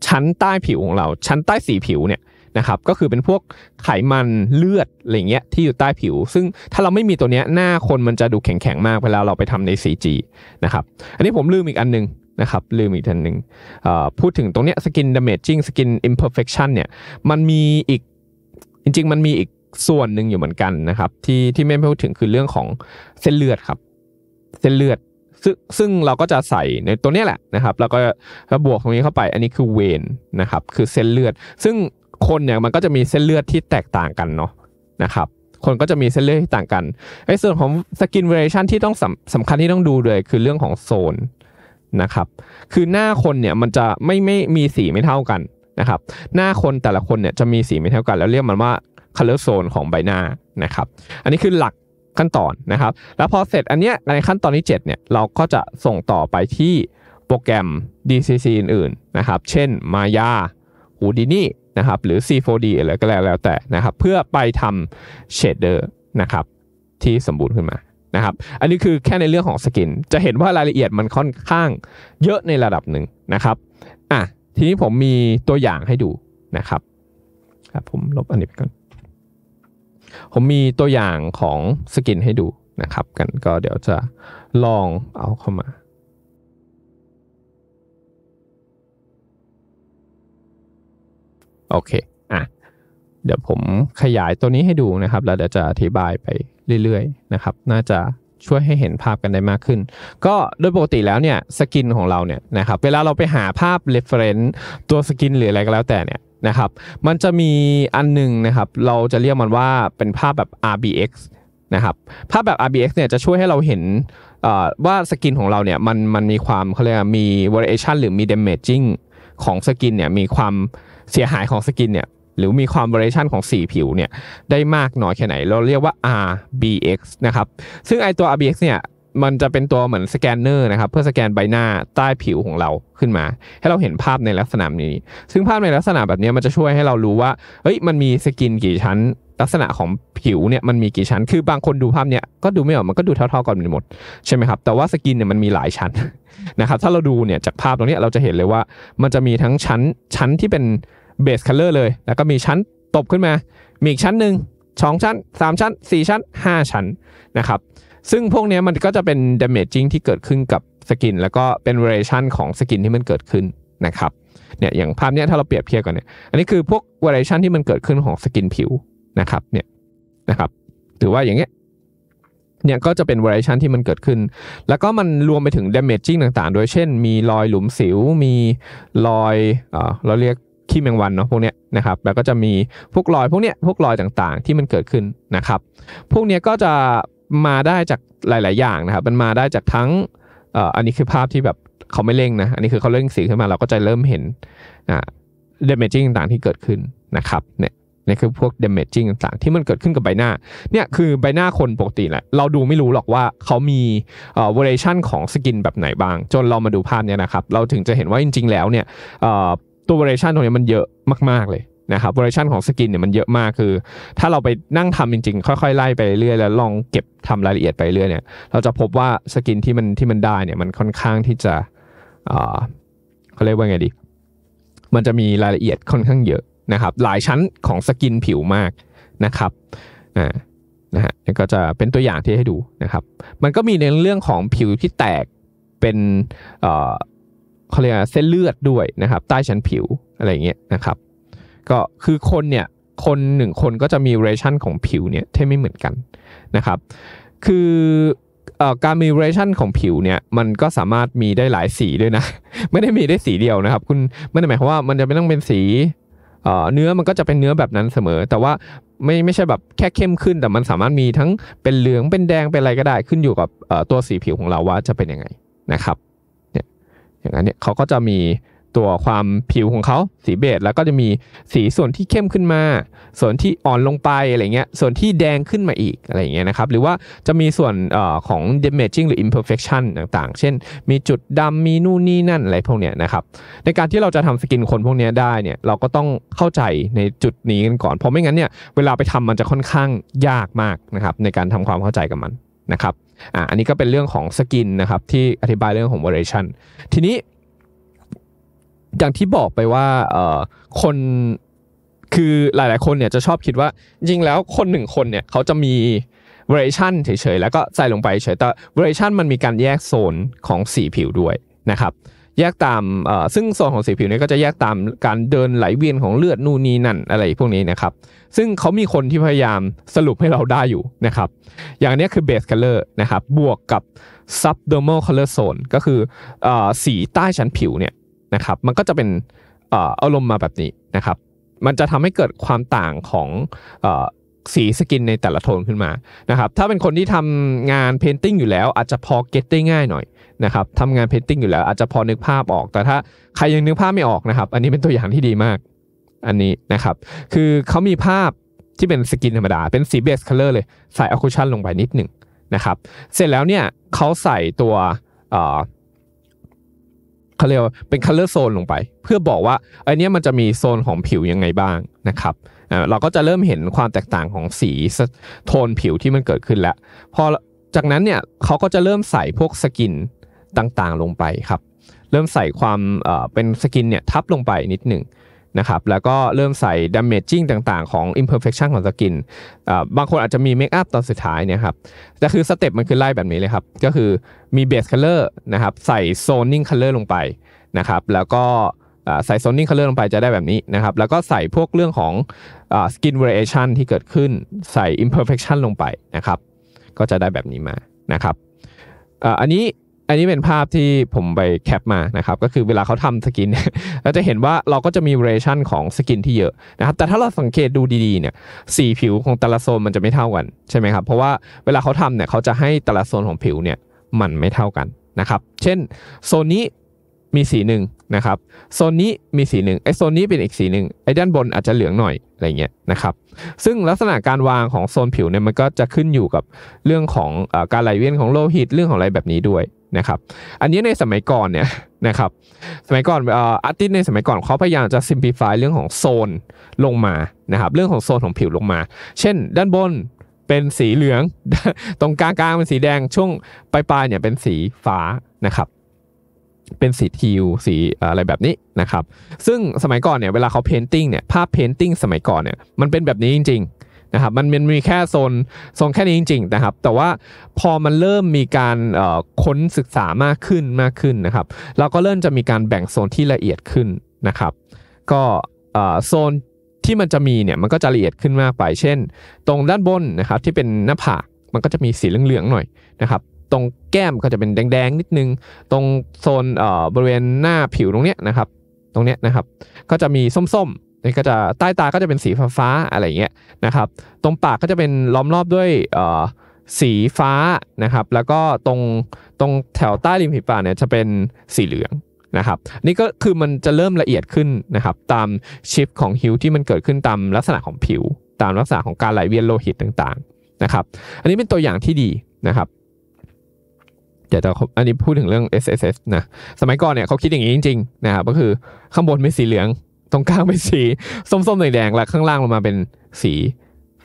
ชั้นใต้ผิวของเราชั้นใต้สีผิวเนี่ยนะครับก็คือเป็นพวกไขมันเลือดอะไรเงี้ยที่อยู่ใต้ผิว ซึ่งถ้าเราไม่มีตัวเนี้ยหน้าคนมันจะดูแข็งๆมากเวลาเราไปทำใน 4G นะครับอันนี้ผมลืมอีกอันนึงนะครับลืมอีกอันหนึ่งพูดถึงตรงเนี้ยสกินดาเมจิ้งสกินอิมเพอร์เฟคชันเนี่ยมันมีอีกจริงๆ มันมีอีกส่วนหนึ่งอยู่เหมือนกันนะครับที่ที่ไม่พูดถึงคือเรื่องของเส้นเลือดครับ เส้นเลือดซึ่งซึ่งเราก็จะใส่ในตัวนี้แหละนะครับแล้วก็บวกตรงนี้เข้าไปอันนี้คือเวนนะครับคือเส้นเลือดซึ่งคนเนี่ยมันก็จะมีเส้นเลือดที่แตกต่างกันเนาะนะครับคนก็จะมีเส้นเลือดที่ต่างกันไอ้ส่วนของสกินเวอร์ชันที่ต้องสำคัญที่ต้องดูเลยคือเรื่องของโซนนะครับคือหน้าคนเนี่ยมันจะไม่ไม่มีสีไม่เท่ากันนะครับหน้าคนแต่ละคนเนี่ยจะมีสีไม่เท่ากัน แล้วเรียกมันว่าคลเลอร์โซนของใบหน้านะครับอันนี้คือหลักขั้นตอนนะครับแล้วพอเสร็จอันเนี้ยในขั้นตอนที่7เนี่ยเราก็จะส่งต่อไปที่โปรแกรม DCC อื่นๆนะครับเช่น Maya Houdini นะครับหรือ C4D อะไรก็แล้วแต่นะครับเพื่อไปทำเชดเดอร์นะครับที่สมบูรณ์ขึ้นมานะครับอันนี้คือแค่ในเรื่องของสกิน จะเห็นว่ารายละเอียดมันค่อนข้างเยอะในระดับหนึ่งนะครับอ่ะทีนี้ผมมีตัวอย่างให้ดูนะครับครับผมลบอันนี้ไปก่อนผมมีตัวอย่างของสกินให้ดูนะครับกันก็เดี๋ยวจะลองเอาเข้ามา โอเค อ่ะเดี๋ยวผมขยายตัวนี้ให้ดูนะครับแล้วเดี๋ยวจะอธิบายไปเรื่อยๆนะครับ น่าจะช่วยให้เห็นภาพกันได้มากขึ้น ก็โดยปกติแล้วเนี่ยสกินของเราเนี่ยนะครับเวลาเราไปหาภาพ reference ตัวสกินหรืออะไรก็แล้วแต่เนี่ยนะครับ มันจะมีอันหนึ่งนะครับ เราจะเรียกมันว่าเป็นภาพแบบ RBX นะครับ ภาพแบบ RBX เนี่ยจะช่วยให้เราเห็นว่าสกินของเราเนี่ยมันมันมีความเขาเรียกมี variation หรือมี damaging ของสกินเนี่ยมีความเสียหายของสกินเนี่ยหรือมีความ variation ของสีผิวเนี่ยได้มากน้อยแค่ไหน เราเรียกว่า RBX นะครับ ซึ่งไอตัว RBX เนี่ยมันจะเป็นตัวเหมือนสแกนเนอร์นะครับเพื่อสแกนใบหน้าใต้ผิวของเราขึ้นมา ให้เราเห็นภาพในลักษณะนี้ ซึ่งภาพในลักษณะแบบนี้มันจะช่วยให้เรารู้ว่าเฮ้ยมันมีสกินกี่ชั้น ลักษณะของผิวเนี่ยมันมีกี่ชั้นคือบางคนดูภาพเนี่ยก็ดูไม่ออกมันก็ดูเท่าๆกันหมดใช่ไหมครับแต่ว่าสกินเนี่ยมันมีหลายชั้นนะครับถ้าเราดูเนี่ยจากภาพตรงนี้เราจะเห็นเลยว่ามันจะมีทั้งชั้นชั้นที่เป็นเบสคัลเลอร์เลย แล้วก็มีชั้นตบขึ้นมา มีอีกชั้นหนึ่งสองชั้นสามชั้นสี่ชั้นห้าชั้นนะครับซึ่งพวกนี้มันก็จะเป็น damaging ที่เกิดขึ้นกับสกินแล้วก็เป็น variation ของสกินที่มันเกิดขึ้นนะครับ เนี่ยอย่างภาพนี้ถ้าเราเปรียบเทียบกันเนี่ย อันนี้คือพวก variation ที่มันเกิดขึ้นของสกินผิวนะครับ เนี่ยนะครับหรือว่าอย่างเงี้ย เนี่ยก็จะเป็น variation ที่มันเกิดขึ้น แล้วก็มันรวมไปถึง damaging ต่างๆ โดยเช่น มีรอยหลุมสิว มีรอยเออเราเรียกขี้แมงวันเนาะพวกเนี้ยนะครับ แล้วก็จะมีพวกรอย พวกเนี้ยพวกรอยต่างๆที่มันเกิดขึ้นนะครับ พวกเนี้ยก็จะมาได้จากหลาย ๆ อย่างนะครับ มันมาได้จากทั้งอันนี้คือภาพที่แบบเขาไม่เร่งนะ อันนี้คือเขาเร่งสีขึ้นมาเราก็จะเริ่มเห็นเดเมจิ่งต่าง ๆ ที่เกิดขึ้นนะครับ เนี่ย นี่คือพวกเดเมจิ่งต่าง ๆ ที่มันเกิดขึ้นกับใบหน้า เนี่ย คือใบหน้าคนปกติแหละ เราดูไม่รู้หรอกว่าเขามี เอ่อเวอร์ชันของสกินแบบไหนบ้าง จนเรามาดูภาพเนี่ยนะครับ เราถึงจะเห็นว่าจริง ๆ แล้ว เนี่ยเอ่อตัวเวอร์ชันตรงนี้มันเยอะมาก ๆ เลยนะครับเวอร์ชันของสกินเนี่ยมันเยอะมาก คือ ถ้าเราไปนั่งทำจริง ๆ ค่อยๆไล่ไปเรื่อยแล้วลองเก็บทำรายละเอียดไปเรื่อยเนี่ย เราจะพบว่าสกินที่มันที่มันได้เนี่ยมันค่อนข้างที่จะเขาเรียกว่าไงดี มันจะมีรายละเอียดค่อนข้างเยอะนะครับ หลายชั้นของสกินผิวมากนะครับนะฮะก็จะเป็นตัวอย่างที่ให้ดูนะครับ มันก็มีในเรื่องของผิวที่แตกเป็นเขาเรียกเส้นเลือดด้วยนะครับ ใต้ชั้นผิวอะไรเงี้ยนะครับก็คือคนเนี่ยคนหนึ่งคนก็จะมีเรชั่นของผิวเนี่ยที่ไม่เหมือนกันนะครับ คือการมีเรชั่นของผิวเนี่ยมันก็สามารถมีได้หลายสีด้วยนะ ไม่ได้มีได้สีเดียวนะครับ คุณไม่ได้หมายความว่ามันจะไม่ต้องเป็นสีเนื้อมันก็จะเป็นเนื้อแบบนั้นเสมอ แต่ว่าไม่ไม่ใช่แบบแค่เข้มขึ้นแต่มันสามารถมีทั้งเป็นเหลืองเป็นแดงเป็นอะไรก็ได้ขึ้นอยู่กับตัวสีผิวของเราว่าจะเป็นยังไงนะครับเนี่ยอย่างนั้นเนี่ยเขาก็จะมีตัวความผิวของเขาสีเบจแล้วก็จะมีสีส่วนที่เข้มขึ้นมา ส่วนที่อ่อนลงไปอะไรเงี้ยส่วนที่แดงขึ้นมาอีกอะไรเงี้ยนะครับหรือว่าจะมีส่วนอของ damaging หรือ imperfection ต่างๆ เช่นมีจุดดำมีนู่นนี่นั่นอะไรพวกเนี้ยนะครับในการที่เราจะทำสกินคนพวกเนี้ยได้เนี่ยเราก็ต้องเข้าใจในจุดนี้กันก่อน เพราะไม่งั้นเนี่ยเวลาไปทำมันจะค่อนข้างยากมากนะครับในการทำความเข้าใจกับมันนะครับอ่าอันนี้ก็เป็นเรื่องของสกินนะครับที่อธิบายเรื่องของ variation ทีนี้อย่างที่บอกไปว่าเออคนคือหลายๆคนเนี่ยจะชอบคิดว่า จริงแล้วคนหนึ่งคนเนี่ยเขาจะมี variation เฉยๆ แล้วก็ใส่ลงไปเฉยแต่ variation มันมีการแยกโซนของสีผิวด้วยนะครับแยกตามซึ่งโซนของสีผิวเนี่ยก็จะแยกตามการเดินไหลเวียนของเลือดนู่นนี่นั่นอะไรพวกนี้นะครับซึ่งเขามีคนที่พยายามสรุปให้เราได้อยู่นะครับอย่างนี้คือเบสคัลเลอร์นะครับบวกกับ subdermal color zone ก็คืออสีใต้ชั้นผิวเนี่ยนะครับ มันก็จะเป็นอารมณ์มาแบบนี้นะครับ มันจะทำให้เกิดความต่างของสีสกินในแต่ละโทนขึ้นมา นะครับ ถ้าเป็นคนที่ทำงานเพนติ้งอยู่แล้ว อาจจะพอเก็ตได้ง่ายหน่อยนะครับทำงานเพนติ้งอยู่แล้วอาจจะพอนึกภาพออก แต่ถ้าใครยังนึกภาพไม่ออกนะครับ อันนี้เป็นตัวอย่างที่ดีมาก อันนี้นะครับ คือเขามีภาพที่เป็นสกินธรรมดา เป็นสีเบสคัลเลอร์เลย ใส่อคูชั่นลงไปนิดหนึ่งนะครับ เสร็จแล้วเนี่ยเขาใส่ตัวเขาเรียกว่าเป็นคัลเลอร์โซนลงไปเพื่อบอกว่าไอเนี้ยมันจะมีโซนของผิวยังไงบ้างนะครับเราก็จะเริ่มเห็นความแตกต่างของสีโทนผิวที่มันเกิดขึ้นแล้ว พอจากนั้นเนี่ยเขาก็จะเริ่มใส่พวกสกินต่างๆลงไปครับเริ่มใส่ความเป็นสกินเนี่ยทับลงไปนิดหนึ่งนะครับแล้วก็เริ่มใส่ damaging ต่างๆของ imperfection ของสกิน บางคนอาจจะมีเมคอัพตอนสุดท้ายเนี่ยครับแต่คือสเต็ปมันคือไล่แบบนี้เลยครับ ก็คือมี base color นะครับใส่ zoning color ลงไปนะครับแล้วก็ใส่ zoning color ลงไปจะได้แบบนี้นะครับแล้วก็ใส่พวกเรื่องของ skin variation ที่เกิดขึ้นใส่ imperfection ลงไปนะครับ ก็จะได้แบบนี้มานะครับอันนี้อันนี้เป็นภาพที่ผมไปแคปมานะครับ ก็คือเวลาเขาทำสกินเเราจะเห็นว่าเราก็จะมีเรชั่นของสกินที่เยอะนะครับ แต่ถ้าเราสังเกตดูดีๆเนี่ย สีผิวของแต่ละโซนมันจะไม่เท่ากันใช่ไหมครับ เพราะว่าเวลาเขาทำเนี่ยเขาจะให้แต่ละโซนของผิวเนี่ยมันไม่เท่ากันนะครับ เช่น โซนนี้มีสีหนึ่งนะครับ โซนนี้มีสีหนึ่งไอโซนนี้เป็นอีกสีหนึ่งไอด้านบนอาจจะเหลืองหน่อยอะไรเงี้ยนะครับ ซึ่งลักษณะการวางของโซนผิวเนี่ยมันก็จะขึ้นอยู่กับเรื่องของอการไหลเวียนของโลหิตเรื่องของอะไรแบบนี้ด้วยนะครับ อันนี้ในสมัยก่อนเนี่ยนะครับ สมัยก่อนอาร์ติสในสมัยก่อนเขาพยายามจะซิมพลิฟายเรื่องของโซนลงมา นะครับ เรื่องของโซนของผิวลงมา เช่น ด้านบนเป็นสีเหลือง ตรงกลางกลางเป็นสีแดง ช่วงปลายปลายเนี่ยเป็นสีฟ้านะครับ เป็นสีทิวสีอะไรแบบนี้นะครับ ซึ่งสมัยก่อนเนี่ยเวลาเขาเพนติ้งเนี่ย ภาพเพนติ้งสมัยก่อนเนี่ย มันเป็นแบบนี้จริง ๆนะครับมันมันมีแค่โซนโซนแค่นี้จริงๆนะครับแต่ว่าพอมันเริ่มมีการค้นศึกษามากขึ้นมากขึ้นนะครับเราก็เริ่มจะมีการแบ่งโซนที่ละเอียดขึ้นนะครับ ก็โซนที่มันจะมีเนี่ยมันก็จะละเอียดขึ้นมากไปเช่นตรงด้านบนนะครับที่เป็นหน้าผากมันก็จะมีสีเหลืองๆหน่อยนะครับตรงแก้มก็จะเป็นแดงๆนิดนึงตรงโซนบริเวณหน้าผิวตรงเนี้ยนะครับตรงเนี้ยนะครับก็จะมีส้มนี่ก็จะใต้ตาก็จะเป็นสีฟ้าาอะไรเงี้ยนะครับตรงปากก็จะเป็นล้อมรอบด้วยสีฟ้านะครับแล้วก็ตรงตรงแถวใต้ริมฝีปากเนี่ยจะเป็นสีเหลืองนะครับนี่ก็คือมันจะเริ่มละเอียดขึ้นนะครับตามชิปของฮิวที่มันเกิดขึ้นตามลักษณะของผิวตามลักษณะของการไหลเวียนโลหิตต่างๆนะครับอันนี้เป็นตัวอย่างที่ดีนะครับเดี๋ยวจะอันนี้พูดถึงเรื่อง SSS นะสมัยก่อนเนี่ยเขาคิดอย่างนี้จริงๆนะครับก็คือข้างบนเป็นสีเหลืองตรงกลางเป็นสีส้มๆแดงๆแล้วข้างล่างลงมาเป็นสี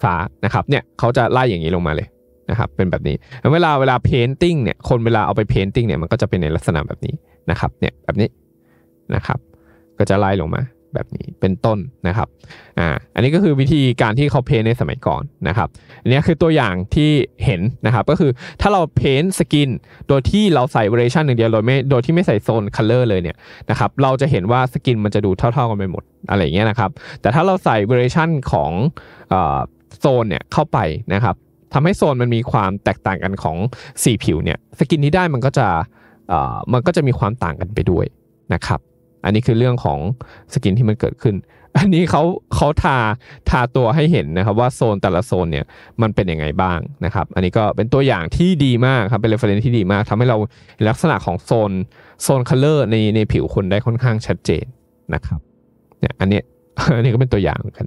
ฟ้านะครับเนี่ยเขาจะไล่อย่างนี้ลงมาเลยนะครับ เป็นแบบนี้เวลาเวลาเพนติ้งเนี่ยคนเวลาเอาไปเพนติ้งเนี่ยมันก็จะเป็นในลักษณะแบบนี้นะครับเนี่ยแบบนี้นะครับ ก็จะไล่ลงมาแบบนี้เป็นต้นนะครับ อ่า อันนี้ก็คือวิธีการที่เขาเพ้นในสมัยก่อนนะครับอันนี้คือตัวอย่างที่เห็นนะครับ ก็คือถ้าเราเพ้นสกิน โดยที่เราใส่เวอร์ชันหนึ่งเดียวโดยไม่โดยที่ไม่ใส่โซนคัลเลอร์เลยเนี่ยนะครับ เราจะเห็นว่าสกิน มันจะดูเท่าๆกันไปหมดอะไรเงี้ยนะครับ แต่ถ้าเราใส่เวอร์ชันของโซนเนี่ยเข้าไปนะครับทำให้โซนมันมีความแตกต่างกันของสีผิวเนี่ย สกินที่ได้มันก็จะมันก็จะมีความต่างกันไปด้วยนะครับอันนี้คือเรื่องของสกินที่มันเกิดขึ้น อันนี้เขาเขาทาทาตัวให้เห็นนะครับ ว่าโซนแต่ละโซนเนี่ยมันเป็นยังไงบ้างนะครับ อันนี้ก็เป็นตัวอย่างที่ดีมากครับเป็นเรฟเฟรนที่ดีมากทำให้เราลักษณะของโซนโซนคัลเลอร์ในในผิวคนได้ค่อนข้างชัดเจนนะครับเนี่ยอันนี้อันนี้ก็เป็นตัวอย่างกัน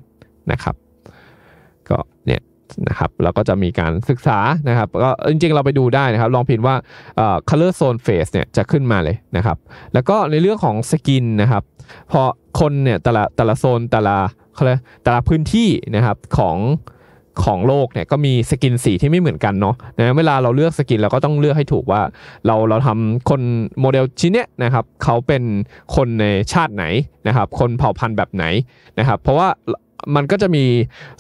นะครับนะครับแล้วก็จะมีการศึกษานะครับก็จริงๆเราไปดูได้นะครับ ลองพิมพ์ว่า color zone face เนี่ยจะขึ้นมาเลยนะครับแล้วก็ในเรื่องของสกินนะครับพอคนเนี่ยแต่ละแต่ละโซนแต่ละแต่ละพื้นที่นะครับของของโลกเนี่ยก็มีสกินสี ที่ไม่เหมือนกันเนาะนะเวลาเราเลือกสกินเราก็ต้องเลือกให้ถูกว่าเราเราทำคน โมเดลชิ้นเนี้ยนะครับเขาเป็นคนในชาติไหนนะครับคนเผ่าพันธุ์แบบไหนนะครับเพราะว่ามันก็จะมี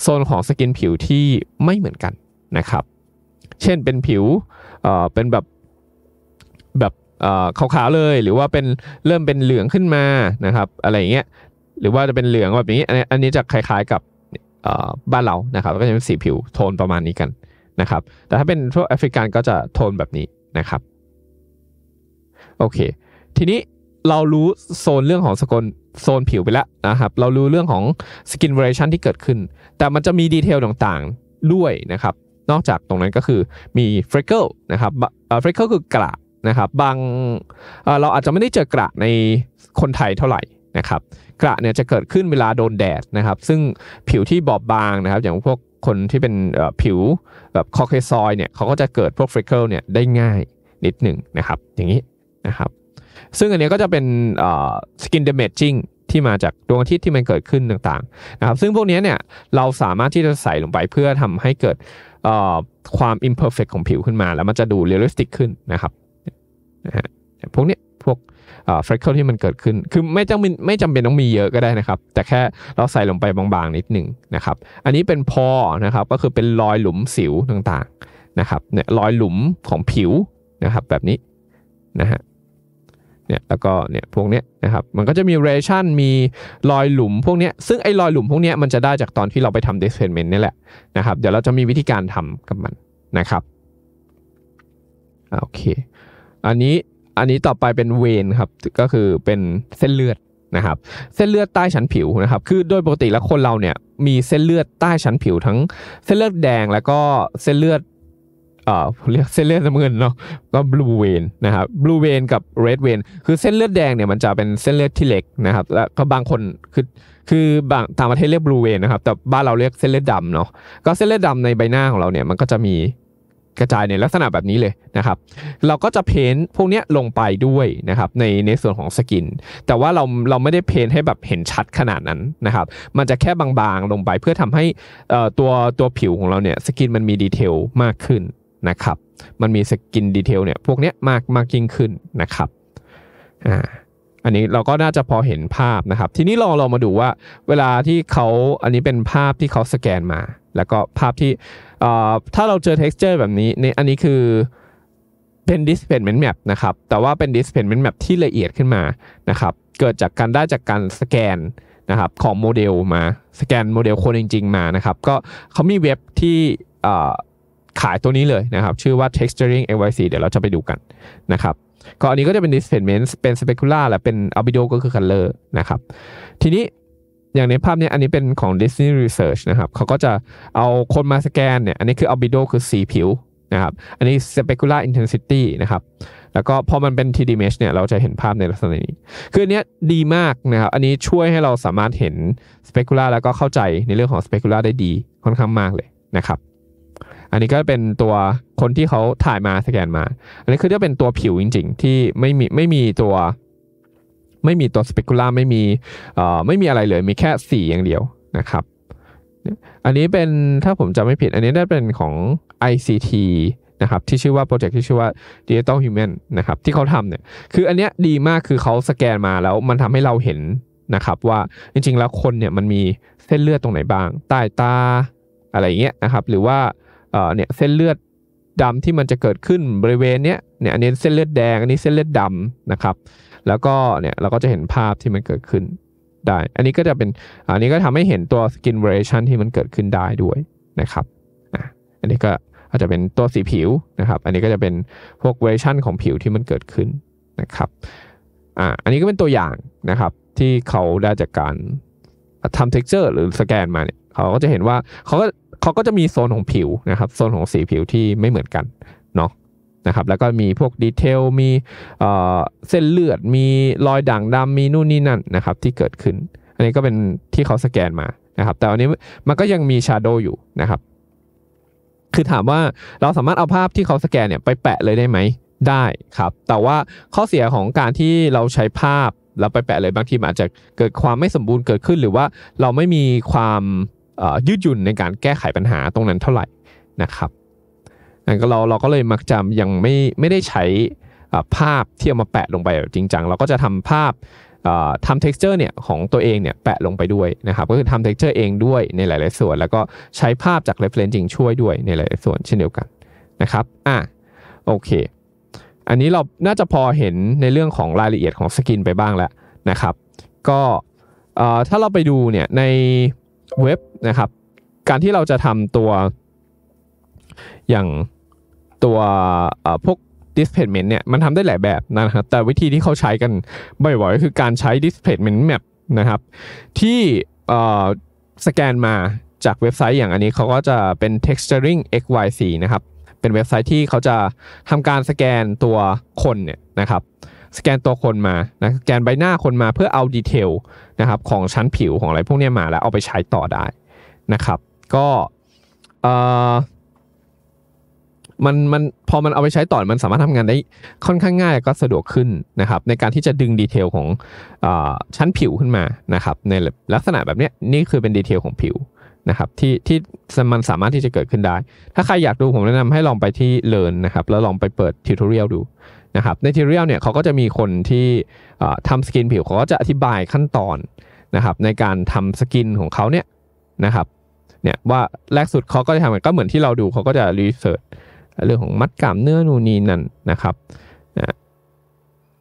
โซนของสกินผิวที่ไม่เหมือนกันนะครับ เช่นเป็นผิวเอ่อเป็นแบบแบบเอ่อขาวๆเลยหรือว่าเป็นเริ่มเป็นเหลืองขึ้นมานะครับอะไรเงี้ยหรือว่าจะเป็นเหลืองแบบนี้ อันนี้จะคล้าย ๆกับบ้านเรานะครับ ก็จะเป็นสีผิวโทนประมาณนี้กันนะครับ แต่ถ้าเป็นพวกแอฟริกันก็จะโทนแบบนี้นะครับ โอเค ทีนี้เรารู้โซนเรื่องของสกลโซนผิวไปแล้วนะครับ เรารู้เรื่องของสกินเวอร์ชันที่เกิดขึ้น แต่มันจะมีดีเทลต่างๆด้วยนะครับ นอกจากตรงนั้นก็คือมีเฟรเกิลนะครับเฟรเกิลคือกระนะครับ บาง เราอาจจะไม่ได้เจอกระในคนไทยเท่าไหร่นะครับกระเนี่ยจะเกิดขึ้นเวลาโดนแดดนะครับซึ่งผิวที่บอบบางนะครับอย่างพวกคนที่เป็นผิวแบบคอเคซอยเนี่ยเขาก็จะเกิดพวกฟริกเกิลเนี่ยได้ง่ายนิดหนึ่งนะครับอย่างนี้นะครับซึ่งอันนี้ก็จะเป็นสกินเดเมจจิ้งที่มาจากดวงอาทิตย์ที่มันเกิดขึ้นต่างๆนะครับซึ่งพวกนี้เนี่ยเราสามารถที่จะใส่ลงไปเพื่อทำให้เกิดความ imperfect ของผิวขึ้นมา แล้วมันจะดูเรียลลิสติกขึ้นนะครับนะฮะพวกนี้พวกเฟรคเกิลที่มันเกิดขึ้น คือไม่จำเป็นไม่จำเป็นต้องมีเยอะก็ได้นะครับ แต่แค่เราใส่ลงไปบางๆ นิดหนึ่งนะครับ อันนี้เป็นพอนะครับ ก็คือเป็นรอยหลุมสิวต่างๆนะครับ เนี่ยรอยหลุมของผิวนะครับแบบนี้นะฮะ เนี่ยแล้วก็เนี่ยพวกเนี้ยนะครับ มันก็จะมีเรชั่น มีรอยหลุมพวกเนี้ย ซึ่งไอ้รอยหลุมพวกเนี้ยมันจะได้จากตอนที่เราไปทำเดสเพนเมนต์นี่แหละนะครับ เดี๋ยวเราจะมีวิธีการทำกับมันนะครับโอเค อันนี้อันนี้ต่อไปเป็นเวนครับก็คือเป็นเส้นเลือดนะครับเส้นเลือดใต้ชั้นผิวนะครับคือโดยปกติแล้วคนเราเนี่ยมีเส้นเลือดใต้ชั้นผิวทั้งเส้นเลือดแดงแล้วก็เส้นเลือดเอ่อเรียกเส้นเลือดน้ำเงินเนาะก็บลูเวนนะครับบลูเวนกับเรดเวนคือเส้นเลือดแดงเนี่ยมันจะเป็นเส้นเลือดที่เล็กนะครับแล้วก็บางคนคือคือบางต่างประเทศเรียกบลูเวนนะครับ แต่บ้านเราเรียกเส้นเลือดดำเนาะก็เส้นเลือดดาในใบหน้าของเราเนี่ยมันก็จะมีกระจายในลักษณะแบบนี้เลยนะครับ เราก็จะเพ้นพวกนี้ลงไปด้วยนะครับในในส่วนของสกิน แต่ว่าเราเราไม่ได้เพ้นให้แบบเห็นชัด ขนาดนั้นนะครับ มันจะแค่บางๆลงไปเพื่อทำให้ตัวตัวผิวของเราเนี่ยสกินมันมีดีเทลมากขึ้นนะครับ มันมีสกินดีเทลเนี่ยพวกนี้มากมากยิ่งขึ้นนะครับ อ่า อันนี้เราก็น่าจะพอเห็นภาพนะครับ ทีนี้ลองลองมาดูว่าเวลาที่เขาอันนี้เป็นภาพที่เขาสแกนมาแล้วก็ภาพที่ถ้าเราเจอ texture แบบนี้ในี่อันนี้คือเป็น displacement map นะครับแต่ว่าเป็น displacement map ที่ละเอียดขึ้นมานะครับ เกิดจากการได้จากการสแกนนะครับของโมเดลมา สแกนโมเดลคนจริงๆมานะครับก็เขามีเว็บที่ขายตัวนี้เลยนะครับ ชื่อว่า texturing l y c เดี๋ยวเราจะไปดูกันนะครับก็อันนี้ก็จะเป็น displacement เป็น specular และเป็น albedo ก็คือ color นะครับ ทีนี้อย่างในภาพนี้อันนี้เป็นของ Disney Research นะครับเขาก็จะเอาคนมาสแกนเนี่ย อันนี้คือ albedo คือสีผิวนะครับ อันนี้ specular intensity นะครับ แล้วก็พอมันเป็น 3D mesh เนี่ย เราจะเห็นภาพในลักษณะนี้ คืออันเนี้ยดีมากนะครับ อันนี้ช่วยให้เราสามารถเห็น specular แล้วก็เข้าใจในเรื่องของ specular ได้ดีค่อนข้างมากเลยนะครับ อันนี้ก็เป็นตัวคนที่เขาถ่ายมาสแกนมา อันนี้คือจะเป็นตัวผิวจริงๆ ที่ไม่มีไม่มีตัวไม่มีตัวสเปกุล่าไม่มีไม่มีอะไรเลย มีแค่ 4 อย่างเดียวนะครับอันนี้เป็นถ้าผมจำไม่ผิด อันนี้ได้เป็นของ ICT นะครับที่ชื่อว่าโปรเจกต์ที่ชื่อว่า Digital Human นะครับที่เขาทำเนี่ยคืออันเนี้ยดีมากคือเขาสแกนมาแล้วมันทำให้เราเห็นนะครับ ว่าจริงๆแล้วคนเนี่ยมันมีเส้นเลือดตรงไหนบ้างใต้ตาอะไรเงี้ยนะครับ หรือว่าเนี่ยเส้นเลือดดำที่มันจะเกิดขึ้นบริเวณเนี้ยเนี่ยอันนี้เส้นเลือดแดง อันนี้เส้นเลือดดำนะครับแล้วก็เนี่ยเราก็จะเห็นภาพที่มันเกิดขึ้นได้ อันนี้ก็จะเป็นอันนี้ก็ทำให้เห็นตัวสกินเวอร์ชันที่มันเกิดขึ้นได้ด้วยนะครับอ่ะอันนี้ก็อาจจะเป็นตัวสีผิวนะครับ อันนี้ก็จะเป็นพวกเวอร์ชันของผิวที่มันเกิดขึ้นนะครับอ่าอันนี้ก็เป็นตัวอย่างนะครับที่เขาได้จากการทำเท็กเจอร์หรือสแกนมาเนี่ยเขาก็จะเห็นว่าเขาก็เขาก็จะมีโซนของผิวนะครับโซนของสีผิวที่ไม่เหมือนกันนะครับแล้วก็มีพวกดีเทลมีเส้นเลือดมีรอยด่างดำมีนู่นนี่นั่นนะครับ ที่เกิดขึ้น อันนี้ก็เป็นที่เขาสแกนมานะครับแต่อันนี้มันก็ยังมีชาโดว์อยู่นะครับ คือถามว่าเราสามารถเอาภาพที่เขาสแกนเนี่ยไปแปะเลยได้ไหมได้ครับ แต่ว่าข้อเสียของการที่เราใช้ภาพเราไปแปะเลยบางทีอาจจะเกิดความไม่สมบูรณ์เกิดขึ้น หรือว่าเราไม่มีความยืดหยุ่นในการแก้ไขปัญหาตรงนั้นเท่าไหร่นะครับเราเราก็เลยมักจะยังไม่ไม่ได้ใช้ภาพที่เอามาแปะลงไปจริงจังเราก็จะทำภาพทำเท็กซ์เจอร์เนี่ย ของตัวเองเนี่ยแปะลงไปด้วยนะครับก็คือทำเท็กซ์เจอร์เองด้วยในหลายๆ ส่วน แล้วก็ใช้ภาพจากเรฟเลนจริงช่วยด้วยในหลายๆ ส่วนเช่นเดียวกันนะครับอ่ะโอเค อันนี้เราน่าจะพอเห็นในเรื่องของรายละเอียดของสกินไปบ้างแล้วนะครับก็ถ้าเราไปดูเนี่ยในเว็บนะครับ การที่เราจะทำตัวอย่างตัวพวก displacement เนี่ยมันทำได้หลายแบบนะครับ แต่วิธีที่เขาใช้กันบ่อยๆก็คือการใช้ displacement map นะครับ ที่สแกนมาจากเว็บไซต์อย่างอันนี้เขาก็จะเป็น texturing xyz นะครับเป็นเว็บไซต์ที่เขาจะทำการสแกนตัวคนเนี่ยนะครับ สแกนตัวคนมานะสแกนใบหน้าคนมาเพื่อเอาดีเทลนะครับของชั้นผิวของอะไรพวกนี้มาแล้วเอาไปใช้ต่อได้นะครับ ก็มันมันพอมันเอาไปใช้ต่อมันสามารถทำงานได้ค่อนข้างง่ายก็สะดวกขึ้นนะครับในการที่จะดึงดีเทลของอชั้นผิวขึ้นมานะครับในลักษณะแบบนี้นี่คือเป็นดีเทลของผิวนะครับที่ที่มันสามารถที่จะเกิดขึ้นได้ ถ้าใครอยากดูผมแนะนำให้ลองไปที่เลิร์นนะครับแล้วลองไปเปิดทิวทอเรียลดูนะครับในทิวทอเรียลเนี่ยเขาก็จะมีคนที่ทำสกินผิวเขาก็จะอธิบายขั้นตอนนะครับในการทำสกินของเขาเนี่ยนะครับเนี่ยว่าแรกสุดเขาก็จะทำก็เหมือนที่เราดูเขาก็จะรีเสิร์ชเรื่องของมัดกล้ามเนื้อนูนีนั่นนะครับ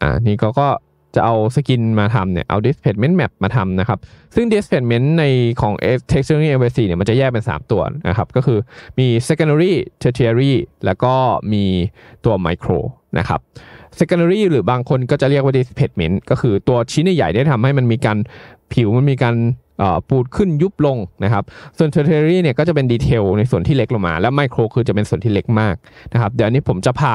อ่านี่ก็ก็จะเอาสกินมาทำเนี่ย เอา displacement map มาทำนะครับ ซึ่ง displacement ในของ texturing MVC เนี่ยมันจะแยกเป็น 3 ตัวนะครับ ก็คือมี secondary tertiary แล้วก็มีตัว micro นะครับ secondary หรือบางคนก็จะเรียกว่า displacement ก็คือตัวชิ้นใหญ่ได้ทำให้มันมีการผิวมันมีการปูดขึ้นยุบลงนะครับส่วนเทอร์เทอรี่เนี่ยก็จะเป็นดีเทลในส่วนที่เล็กลงมา แล้วไมโครคือจะเป็นส่วนที่เล็กมากนะครับเดี๋ยวนี้ผมจะพา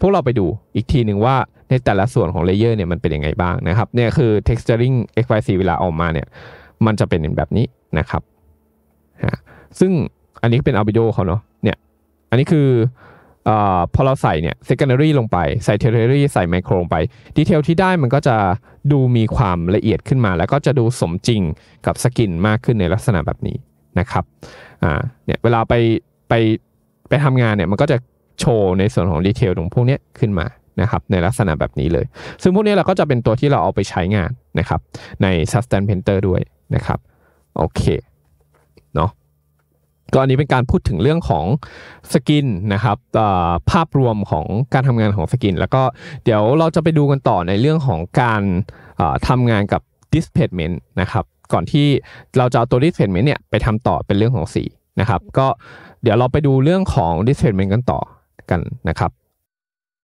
พวกเราไปดูอีกทีหนึ่งว่าในแต่ละส่วนของเลเยอร์เนี่ยมันเป็นยังไงบ้างนะครับเนี่ยคือ texturing x y c เวลาออกมาเนี่ยมันจะเป็นแบบนี้นะครับซึ่งอันนี้เป็นอัลบิโดเขาเนาะเนี่ยอันนี้คือพอเราใส่เนี่ย secondary ลงไปใส่ tertiary ใส่ไมโครลงไปดีเทลที่ได้มันก็จะดูมีความละเอียดขึ้นมา แล้วก็จะดูสมจริงกับสกินมากขึ้นในลักษณะแบบนี้นะครับอ่าเนี่ยเวลาไปไปไปทำงานเนี่ยมันก็จะโชว์ในส่วนของดีเทลตรงพวกนี้ขึ้นมานะครับในลักษณะแบบนี้เลย ซึ่งพวกนี้เราก็จะเป็นตัวที่เราเอาไปใช้งานนะครับใน Sustain Painter ด้วยนะครับโอเคก็อันนี้เป็นการพูดถึงเรื่องของสกินนะครับภาพรวมของการทำงานของสกิน แล้วก็เดี๋ยวเราจะไปดูกันต่อในเรื่องของการทำงานกับ d i s p a c เ m e n t นะครับก่อนที่เราจะเอาตัว d i s p a c เ m e n t เนี่ยไปทำต่อเป็นเรื่องของสีนะครับ ก็เดี๋ยวเราไปดูเรื่องของ d i s p a c เ m e n t กันต่อกันนะครับ